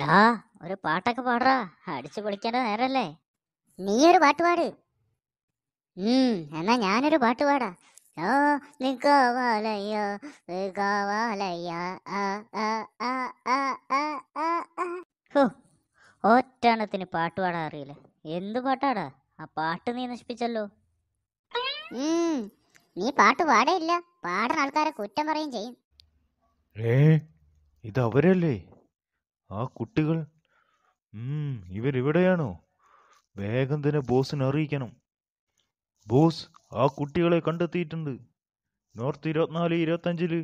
ദാ ഒരു പാട്ടൊക്കെ പാടാ അടിച്ചു പൊളിക്കേണ്ട നേരല്ലേ നീ ഒരു പാട്ട് പാട് ഉം എന്നാ ഞാനൊരു പാട്ട് പാടാ ഓ നിക്കാവാലയ്യ നിക്കാവാലയ്യ ഒറ്റണത്തിന് പാട്ട് പാടാൻ അറിയില്ല എന്ത് പാട്ടാടാ ആ പാട്ട് നീ നശിപ്പിച്ചല്ലോ നീ പാട്ട് പാടേ ഇല്ല പാടുന്ന ആൾക്കാരെ കുറ്റം പറയും ചെയ്യും ഏ ഇത് അവരല്ലേ ആ കുട്ടികൾ ഇവരിവിടെയാണോ വേഗം തന്നെ ബോസിനെ അറിയിക്കണം ബോസ് ആ കുട്ടികളെ കണ്ടെത്തിയിട്ടുണ്ട് നോർത്ത് ഇരുപത്തിനാല് ഇരുപത്തഞ്ചില്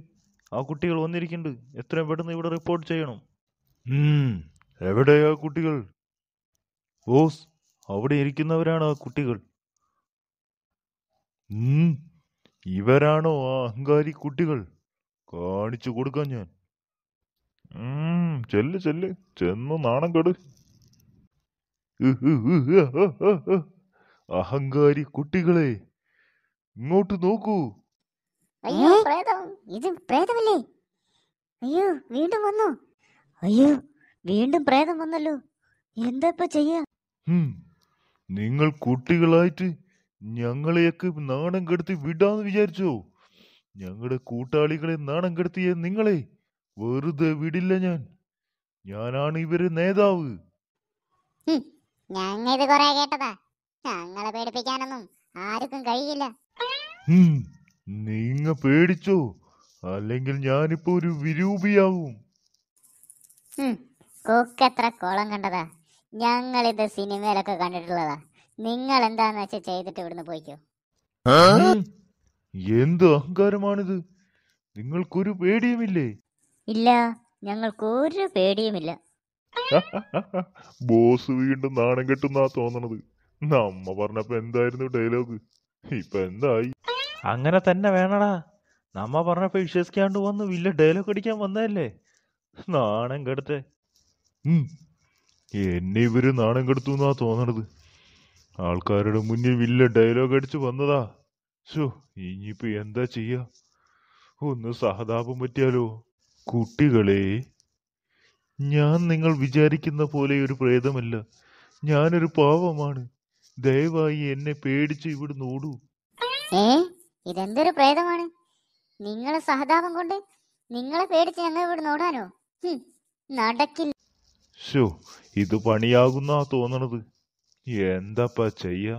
ആ കുട്ടികൾ വന്നിരിക്കുന്നുണ്ട് എത്രയും പെട്ടെന്ന് ഇവിടെ റിപ്പോർട്ട് ചെയ്യണം എവിടെയാ കുട്ടികൾ ബോസ് അവിടെ ഇരിക്കുന്നവരാണ് ആ കുട്ടികൾ ഇവരാണോ ആ അഹങ്കാരി കുട്ടികൾ കാണിച്ചു കൊടുക്കാം ഞാൻ ചെല്ല് ചെല്ല് ചെന്ന് നാണം കെട് അഹങ്കാരി കുട്ടികളെ ഇങ്ങോട്ട് നോക്കൂ അയ്യോ ഇത് പ്രേതമല്ലേ അയ്യോ വീണ്ടും വന്നു അയ്യോ വീണ്ടും പ്രേതം വന്നല്ലോ എന്താ ചെയ്യാ നിങ്ങൾ കുട്ടികളായിട്ട് ഞങ്ങളെയൊക്കെ നാണം കെടുത്തി വിടാന്ന് വിചാരിച്ചോ ഞങ്ങളുടെ കൂട്ടാളികളെ നാണം കെടുത്തിയ നിങ്ങളെ വെറുതെ വിടില്ല ഞാൻ ഞാനാണ് ഇവര് നേതാവ് ഞങ്ങളെ പേടിപ്പിക്കാനൊന്നും ആർക്കും കഴിയില്ല നിങ്ങ പേടിച്ചോ അല്ലെങ്കിൽ ഞാനിപ്പോ ഒരു വിരൂപിയാവും കൊക്കത്ര കോളം കണ്ടതാ ഞങ്ങളിത് സിനിമയിലൊക്കെ കണ്ടിട്ടുള്ളതാ നിങ്ങൾ എന്താന്ന് വെച്ചാ ചെയ്തിട്ട് ഇവിടുന്ന് പോയിക്കോ എന്ത് അഹങ്കാരമാണിത് നിങ്ങൾക്കൊരു പേടിയുമില്ലേ ഇല്ല ഞങ്ങൾക്ക് ഒരു പേടിയുമില്ല ബോസ് വീണ്ടും നാണം കെട്ടുന്നാ തോന്നണത് നമ്മ പറഞ്ഞപ്പോ എന്തായിരുന്നു ഡയലോഗ് ഇപ്പൊ എന്തായി അങ്ങനെ തന്നെ വേണടാ നമ്മ പറഞ്ഞപ്പോ വിശ്വസിക്കാണ്ട് വന്ന് വില്ല ഡയലോഗ് അടിക്കാൻ വന്നതല്ലേ നാണം കെടുത്തേ എന്നെ ഇവര് നാണം കെടുത്തു എന്നാ തോന്നണത് ആൾക്കാരുടെ മുന്നിൽ വില്ല ഡയലോഗ് അടിച്ച് വന്നതാ ഷോ ഇനിയിപ്പോ എന്താ ചെയ്യാ ഒന്ന് സഹതാപം പറ്റിയാലോ കുട്ടികളെ ഞാൻ നിങ്ങൾ വിചാരിക്കുന്ന പോലെ ഒരു പ്രേതമല്ല ഞാനൊരു പാവമാണ് ദയവായി എന്നെ പേടിച്ച് ഇവിടുന്ന് ഓടൂ ഏ ഇതെന്തൊരു പ്രേതമാണ് നിങ്ങളെ സഹതാപം കൊണ്ട് നിങ്ങളെ പേടിച്ച് ഞങ്ങൾ ഇവിടുന്ന് ഓടാനോ നടക്കില്ല ഷോ ഇത് പണിയാകുന്നാ തോന്നണത് എന്താപ്പാ ചെയ്യാ